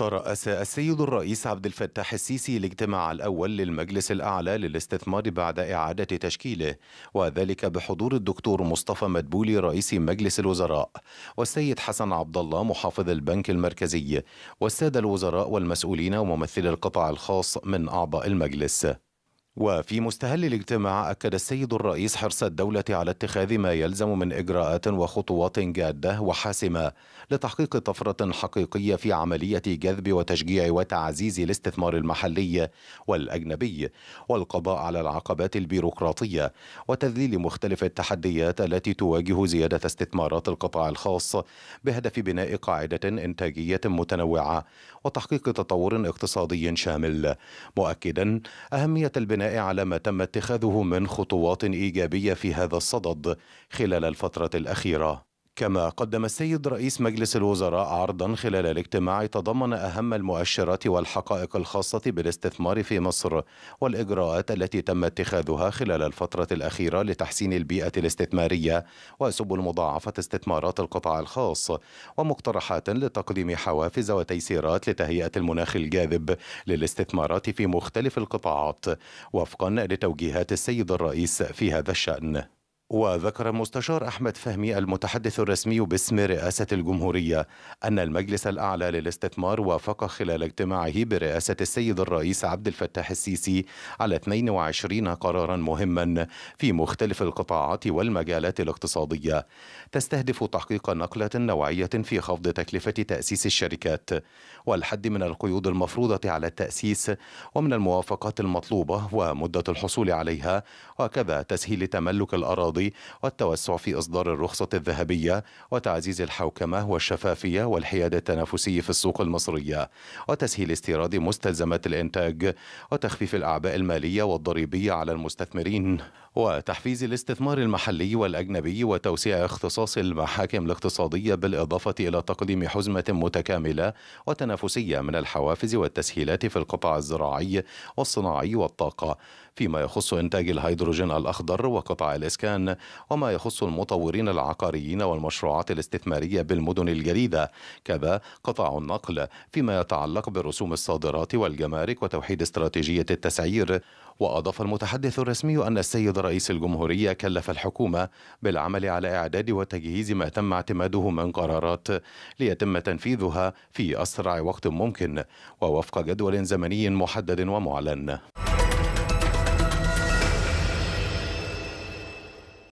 ترأس السيد الرئيس عبد الفتاح السيسي الاجتماع الأول للمجلس الأعلى للاستثمار بعد إعادة تشكيله وذلك بحضور الدكتور مصطفى مدبولي رئيس مجلس الوزراء والسيد حسن عبد الله محافظ البنك المركزي والسادة الوزراء والمسؤولين وممثلي القطاع الخاص من أعضاء المجلس وفي مستهل الاجتماع أكد السيد الرئيس حرص الدولة على اتخاذ ما يلزم من إجراءات وخطوات جادة وحاسمة لتحقيق طفرة حقيقية في عملية جذب وتشجيع وتعزيز الاستثمار المحلي والأجنبي والقضاء على العقبات البيروقراطية وتذليل مختلف التحديات التي تواجه زيادة استثمارات القطاع الخاص بهدف بناء قاعدة إنتاجية متنوعة وتحقيق تطور اقتصادي شامل مؤكدا أهمية البناء الثناء على ما تم اتخاذه من خطوات إيجابية في هذا الصدد خلال الفترة الأخيرة كما قدم السيد رئيس مجلس الوزراء عرضا خلال الاجتماع تضمن أهم المؤشرات والحقائق الخاصة بالاستثمار في مصر والإجراءات التي تم اتخاذها خلال الفترة الأخيرة لتحسين البيئة الاستثمارية وسبل مضاعفة استثمارات القطاع الخاص ومقترحات لتقديم حوافز وتيسيرات لتهيئة المناخ الجاذب للاستثمارات في مختلف القطاعات وفقا لتوجيهات السيد الرئيس في هذا الشأن وذكر المستشار أحمد فهمي المتحدث الرسمي باسم رئاسة الجمهورية أن المجلس الأعلى للاستثمار وافق خلال اجتماعه برئاسة السيد الرئيس عبد الفتاح السيسي على 22 قرارا مهما في مختلف القطاعات والمجالات الاقتصادية تستهدف تحقيق نقلة نوعية في خفض تكلفة تأسيس الشركات والحد من القيود المفروضة على التأسيس ومن الموافقات المطلوبة ومدة الحصول عليها وكذا تسهيل تملك الأراضي الرياضي والتوسع في إصدار الرخصة الذهبية وتعزيز الحوكمة والشفافية والحياد التنافسي في السوق المصرية وتسهيل استيراد مستلزمات الإنتاج وتخفيف الأعباء المالية والضريبية على المستثمرين وتحفيز الاستثمار المحلي والأجنبي وتوسيع اختصاص المحاكم الاقتصادية بالإضافة إلى تقديم حزمة متكاملة وتنافسية من الحوافز والتسهيلات في القطاع الزراعي والصناعي والطاقة فيما يخص إنتاج الهيدروجين الأخضر وقطاع الإسكان وما يخص المطورين العقاريين والمشروعات الاستثمارية بالمدن الجديدة كذا قطاع النقل فيما يتعلق برسوم الصادرات والجمارك وتوحيد استراتيجية التسعير وأضاف المتحدث الرسمي أن السيد رئيس الجمهورية كلف الحكومة بالعمل على إعداد وتجهيز ما تم اعتماده من قرارات ليتم تنفيذها في أسرع وقت ممكن ووفق جدول زمني محدد ومعلن